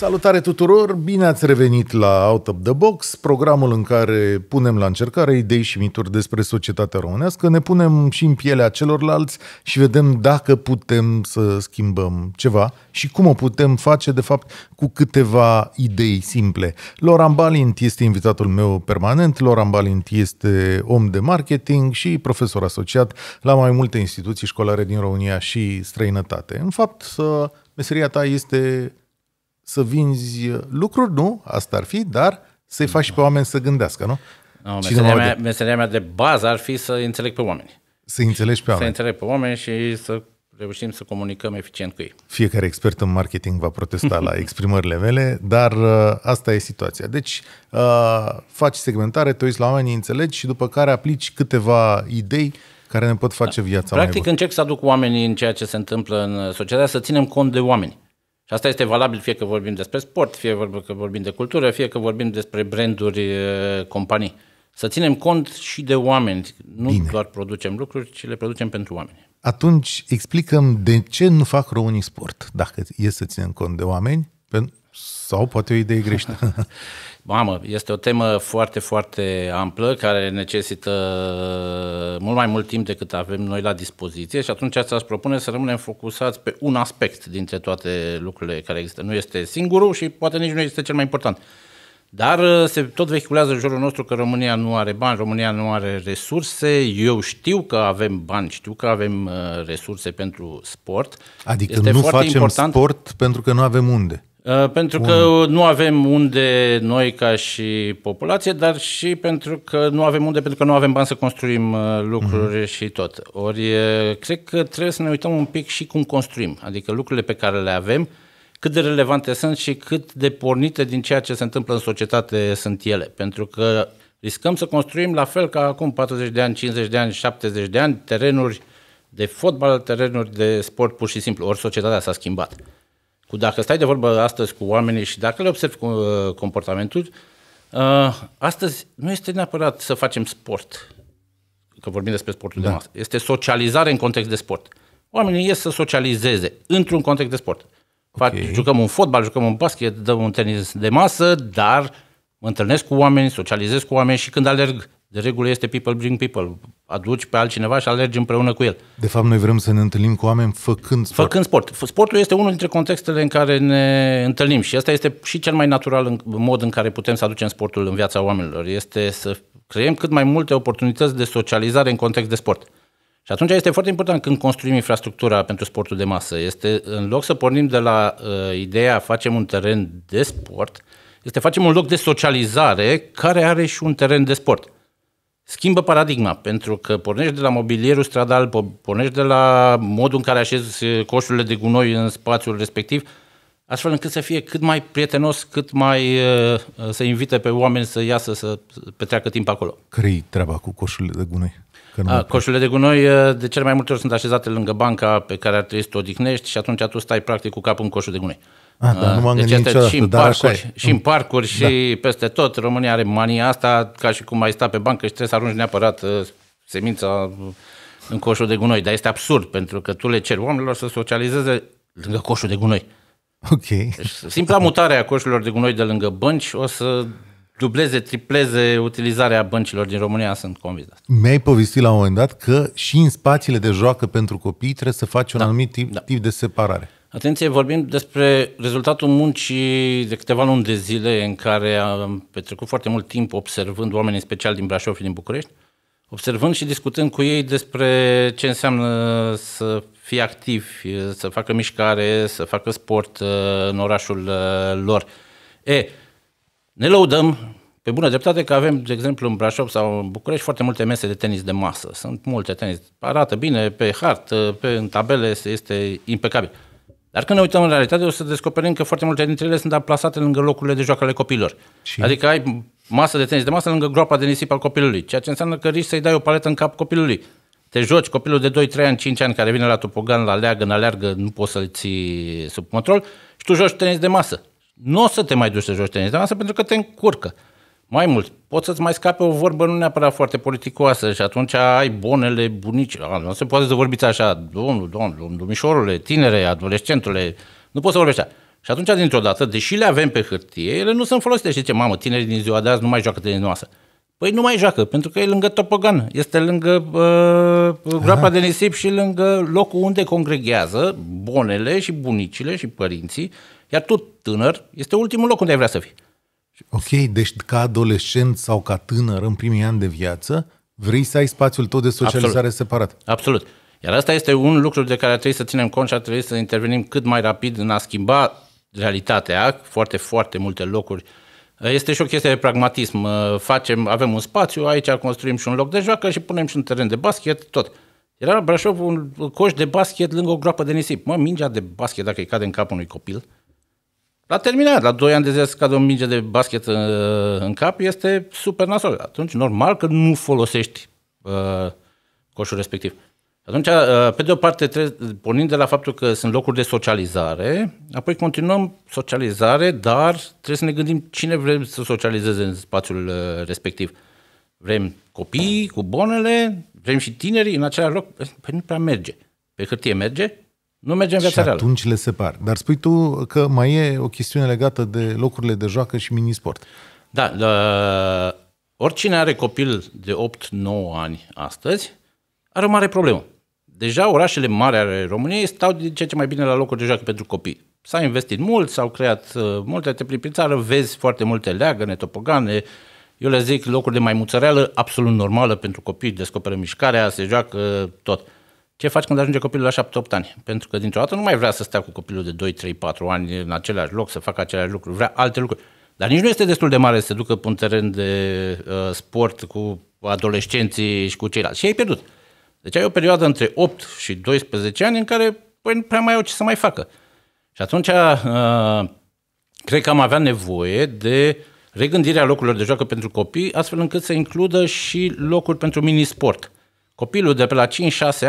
Salutare tuturor! Bine ați revenit la Out of the Box, programul în care punem la încercare idei și mituri despre societatea românească, ne punem și în pielea celorlalți și vedem dacă putem să schimbăm ceva și cum o putem face, de fapt, cu câteva idei simple. Loran Balint este invitatul meu permanent. Loran Balint este om de marketing și profesor asociat la mai multe instituții școlare din România și străinătate. În fapt, meseria ta este să vinzi lucruri, nu, asta ar fi, dar să-i faci și pe oameni să gândească, nu? No, meseria, mea, de... meseria mea de bază ar fi să înțeleg pe oameni. Să înțelegi pe oameni. Să înțeleg pe oameni și să reușim să comunicăm eficient cu ei. Fiecare expert în marketing va protesta la exprimările mele, dar uh, asta e situația. Deci uh, faci segmentare, te uiți la oamenii, înțelegi și după care aplici câteva idei care ne pot face da. viața Practic, mai bună. Practic încerc să aduc oamenii în ceea ce se întâmplă în societate, să ținem cont de oameni. Și asta este valabil fie că vorbim despre sport, fie că vorbim de cultură, fie că vorbim despre branduri, uh, companii. Să ținem cont și de oameni. Nu Bine. doar producem lucruri, ci le producem pentru oameni. Atunci explicăm de ce nu fac românii sport, dacă e să ținem cont de oameni, pentru sau poate o idee greșită. Mamă, este o temă foarte, foarte amplă, care necesită mult mai mult timp decât avem noi la dispoziție și atunci ți-aș propune să rămânem focusați pe un aspect dintre toate lucrurile care există. Nu este singurul și poate nici nu este cel mai important. Dar uh, se tot vehiculează în jurul nostru că România nu are bani, România nu are resurse. Eu știu că avem bani, știu că avem uh, resurse pentru sport. Adică este nu facem important. sport pentru că nu avem unde. Uh, pentru Bun. că nu avem unde noi ca și populație, dar și pentru că nu avem unde, pentru că nu avem bani să construim uh, lucruri mm-hmm. și tot. Ori uh, cred că trebuie să ne uităm un pic și cum construim, adică lucrurile pe care le avem, cât de relevante sunt și cât de pornite din ceea ce se întâmplă în societate sunt ele. Pentru că riscăm să construim la fel ca acum 40 de ani, 50 de ani, 70 de ani, terenuri de fotbal, terenuri de sport pur și simplu. Ori societatea s-a schimbat cu dacă stai de vorbă astăzi cu oamenii și dacă le observi uh, comportamentul, uh, astăzi nu este neapărat să facem sport, că vorbim despre sportul da. de masă, este socializare în context de sport. Oamenii ies să socializeze într-un context de sport. Okay. Fac, jucăm un fotbal, jucăm un basket, dăm un tenis de masă, dar mă întâlnesc cu oameni, socializez cu oameni și când alerg, de regulă este people bring people aduci pe altcineva și alergi împreună cu el. De fapt, noi vrem să ne întâlnim cu oameni făcând sport. Făcând sport. Sportul este unul dintre contextele în care ne întâlnim și asta este și cel mai natural mod în care putem să aducem sportul în viața oamenilor. Este să creăm cât mai multe oportunități de socializare în context de sport. Și atunci este foarte important când construim infrastructura pentru sportul de masă. Este, în loc să pornim de la uh, ideea facem un teren de sport, este facem un loc de socializare care are și un teren de sport schimbă paradigma, pentru că pornești de la mobilierul stradal, pornești de la modul în care așezi eh, coșurile de gunoi în spațiul respectiv, astfel încât să fie cât mai prietenos, cât mai eh, să invite pe oameni să iasă să petreacă timp acolo. Crei treaba cu coșurile de gunoi? A, coșurile de gunoi de cele mai multe ori sunt așezate lângă banca pe care ar trebui să te odihnești și atunci tu stai practic cu capul în coșul de gunoi. Ah, da, a, da, nu m-am deci este și în parcuri, și, în parcuri da. și peste tot. România are mania asta ca și cum ai sta pe bancă și trebuie să arunci neapărat uh, semința în coșul de gunoi. Dar este absurd pentru că tu le ceri oamenilor să socializeze lângă coșul de gunoi. Ok. Deci, simpla mutare a coșurilor de gunoi de lângă bănci o să dubleze, tripleze utilizarea băncilor din România, sunt convins. Mi-ai povestit la un moment dat că și în spațiile de joacă pentru copii trebuie să faci un da, anumit tip, da. tip de separare. Atenție, vorbim despre rezultatul muncii de câteva luni de zile în care am petrecut foarte mult timp observând oamenii special din Brașov și din București, observând și discutând cu ei despre ce înseamnă să fie activi, să facă mișcare, să facă sport uh, în orașul uh, lor. E, ne lăudăm pe bună dreptate că avem, de exemplu, în Brașov sau în București foarte multe mese de tenis de masă. Sunt multe tenis. Arată bine pe hartă, pe, în tabele, este impecabil. Dar când ne uităm în realitate, o să descoperim că foarte multe dintre ele sunt aplasate lângă locurile de joacă ale copiilor. Și? Adică ai masă de tenis de masă lângă groapa de nisip al copilului, ceea ce înseamnă că riști să-i dai o paletă în cap copilului. Te joci, copilul de 2-3 ani, 5 ani care vine la topogan, la leagă, în aleargă, nu poți să-l ții sub control și tu joci tenis de masă. Nu o să te mai duci să joci tenis de masă pentru că te încurcă. Mai mult, poți să-ți mai scape o vorbă nu neapărat foarte politicoasă și atunci ai bonele bunici. Nu se poate să vorbiți așa, domnul, domnul, domnișorule, tinere, adolescentule, nu poți să vorbești așa. Și atunci, dintr-o dată, deși le avem pe hârtie, ele nu sunt folosite. Și zice, mamă, tineri din ziua de azi nu mai joacă tenis noastră. Păi nu mai joacă, pentru că e lângă Topogan, este lângă uh, groapa Aha. de nisip și lângă locul unde congreghează bonele și bunicile și părinții, iar tu, tânăr, este ultimul loc unde ai vrea să fii. Ok, deci ca adolescent sau ca tânăr în primii ani de viață, vrei să ai spațiul tău de socializare Absolut. separat. Absolut. Iar asta este un lucru de care trebuie să ținem cont și ar trebui să intervenim cât mai rapid în a schimba realitatea, foarte, foarte multe locuri. Este și o chestie de pragmatism. Uh, facem, avem un spațiu, aici construim și un loc de joacă și punem și un teren de basket, tot. Era la Brașov un coș de basket lângă o groapă de nisip. Mă, mingea de basket, dacă îi cade în capul unui copil, la terminat, la 2 ani de zile să cadă o minge de basket în, în cap, este super nasol. Atunci, normal că nu folosești uh, coșul respectiv. Atunci, uh, pe de o parte, trebuie, pornind de la faptul că sunt locuri de socializare, apoi continuăm socializare, dar trebuie să ne gândim cine vrem să socializeze în spațiul uh, respectiv. Vrem copii cu bonele, vrem și tinerii în același loc. Păi, păi nu prea merge. Pe hârtie merge, nu merge în viața și reală. atunci le separ. Dar spui tu că mai e o chestiune legată de locurile de joacă și minisport. Da, da oricine are copil de 8-9 ani astăzi are o mare problemă. Deja orașele mari ale României stau din ce ce mai bine la locuri de joacă pentru copii. S-a investit mult, s-au creat uh, multe, te prin țară, vezi foarte multe leagăne, topogane, eu le zic locuri de mai maimuțăreală absolut normală pentru copii, descoperă mișcarea, se joacă tot. Uh, ce faci când ajunge copilul la 7-8 ani? Pentru că dintr-o dată nu mai vrea să stea cu copilul de 2, 3, 4 ani în același loc, să facă același lucru, vrea alte lucruri. Dar nici nu este destul de mare să se ducă pe un teren de uh, sport cu adolescenții și cu ceilalți. Și ai pierdut. Deci ai o perioadă între 8 și 12 ani în care păi, nu prea mai au ce să mai facă. Și atunci uh, cred că am avea nevoie de regândirea locurilor de joacă pentru copii, astfel încât să includă și locuri pentru mini-sport copilul de pe la 5-6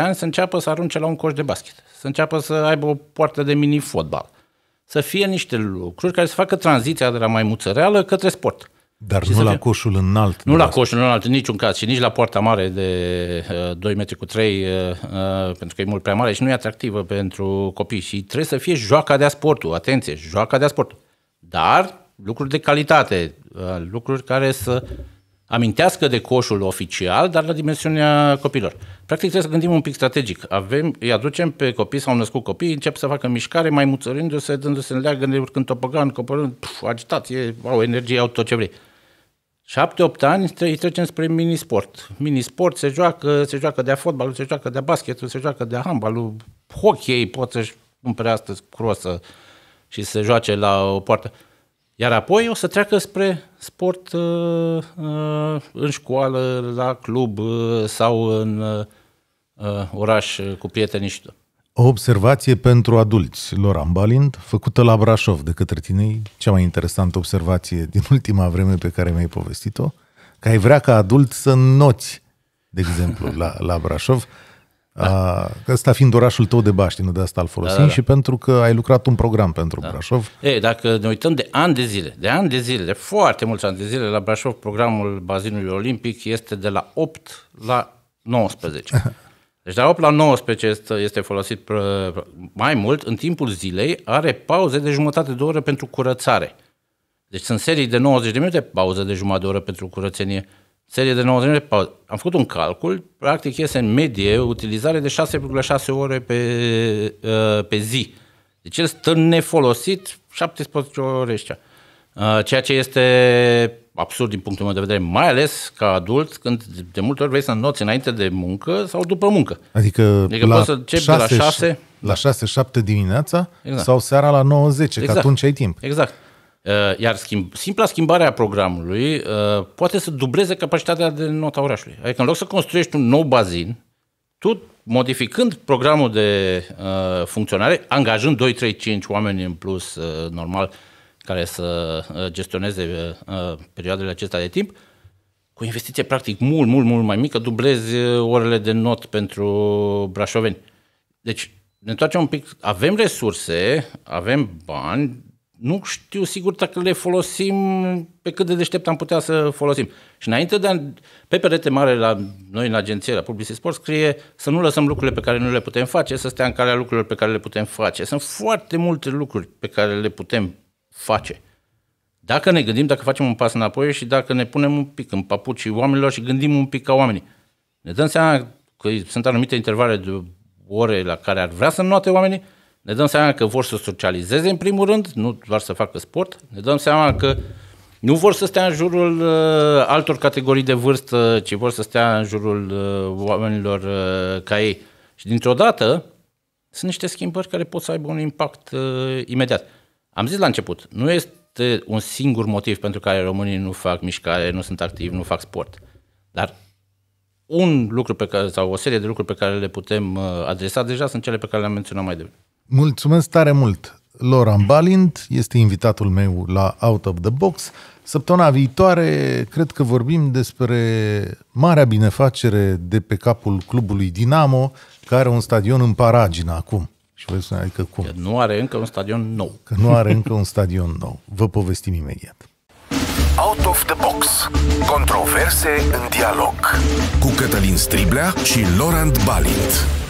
ani să înceapă să arunce la un coș de basket, să înceapă să aibă o poartă de mini-fotbal, să fie niște lucruri care să facă tranziția de la maimuțăreală către sport. Dar nu la fie... coșul înalt. Nu la coșul înalt, în niciun caz, și nici la poarta mare de uh, 2 metri cu 3, uh, uh, pentru că e mult prea mare și nu e atractivă pentru copii. Și trebuie să fie joaca de-a sportul, atenție, joaca de-a sportul. Dar lucruri de calitate, uh, lucruri care să amintească de coșul oficial, dar la dimensiunea copilor. Practic trebuie să gândim un pic strategic. Avem, îi aducem pe copii, s-au născut copii, încep să facă mișcare, mai muțărându se dându-se în leagă, ne urcând topogan, copărând, pf, agitație, au energie, au tot ce vrei. 7-8 ani îi trecem spre mini sport. Mini sport se joacă, se joacă de-a fotbalul, se joacă de-a basketul, se joacă de-a handbalul, hockey, pot să-și cumpere astăzi crosă și să joace la o poartă. Iar apoi o să treacă spre sport uh, uh, în școală, la club uh, sau în uh, uh, oraș uh, cu prietenii și tot. O observație pentru adulți, Loran Balind, făcută la Brașov de către tine, cea mai interesantă observație din ultima vreme pe care mi-ai povestit-o, că ai vrea ca adult să noți, de exemplu, la, la Brașov. Da. Asta ah, fiind orașul tău de baștină, de asta îl da, folosim da, da, da. și pentru că ai lucrat un program pentru da. Brașov. Ei, dacă ne uităm de ani de zile, de ani de zile, de foarte mulți ani de zile, la Brașov programul bazinului olimpic este de la 8 la 19. Deci de la 8 la 19 este, este folosit mai mult, în timpul zilei are pauze de jumătate de oră pentru curățare. Deci sunt serii de 90 de minute, pauză de jumătate de oră pentru curățenie, serie de 90 de pauze. Am făcut un calcul, practic este în medie utilizare de 6,6 ore pe, uh, pe zi. Deci el stă nefolosit 17 ore și uh, Ceea ce este absurd din punctul meu de vedere, mai ales ca adult, când de multe ori vrei să înnoți înainte de muncă sau după muncă. Adică, adică la poți să începi 6, de la 6... La 6-7 dimineața exact. sau seara la 9-10, exact. că atunci ai timp. Exact. Uh, iar schimb, simpla schimbare a programului uh, poate să dubleze capacitatea de nota orașului. Adică în loc să construiești un nou bazin, tu modificând programul de uh, funcționare, angajând 2, 3, 5 oameni în plus, normal, care să gestioneze perioadele acestea de timp, cu investiție practic mult, mult, mult mai mică, dublezi orele de not pentru brașoveni. Deci, ne întoarcem un pic, avem resurse, avem bani, nu știu sigur dacă le folosim pe cât de deștept am putea să folosim. Și înainte de a, pe perete mare la noi în agenție, la Publicis Sport, scrie să nu lăsăm lucrurile pe care nu le putem face, să stea în calea lucrurilor pe care le putem face. Sunt foarte multe lucruri pe care le putem face. Dacă ne gândim, dacă facem un pas înapoi și dacă ne punem un pic în papucii oamenilor și gândim un pic ca oamenii, ne dăm seama că sunt anumite intervale de ore la care ar vrea să note oamenii, ne dăm seama că vor să socializeze în primul rând, nu doar să facă sport, ne dăm seama că nu vor să stea în jurul uh, altor categorii de vârstă, ci vor să stea în jurul uh, oamenilor uh, ca ei. Și dintr-o dată sunt niște schimbări care pot să aibă un impact uh, imediat. Am zis la început, nu este un singur motiv pentru care românii nu fac mișcare, nu sunt activi, nu fac sport. Dar un lucru pe care, sau o serie de lucruri pe care le putem uh, adresa deja sunt cele pe care le-am menționat mai devreme. Mulțumesc tare mult! Loran Balint este invitatul meu la Out of the Box. Săptămâna viitoare cred că vorbim despre marea binefacere de pe capul clubului Dinamo, care are un stadion în paragină acum. Și vă spune, adică cum? Că nu are încă un stadion nou. Că nu are încă un stadion nou. Vă povestim imediat. Out of the Box. Controverse în dialog. Cu Cătălin Striblea și Laurent Balint.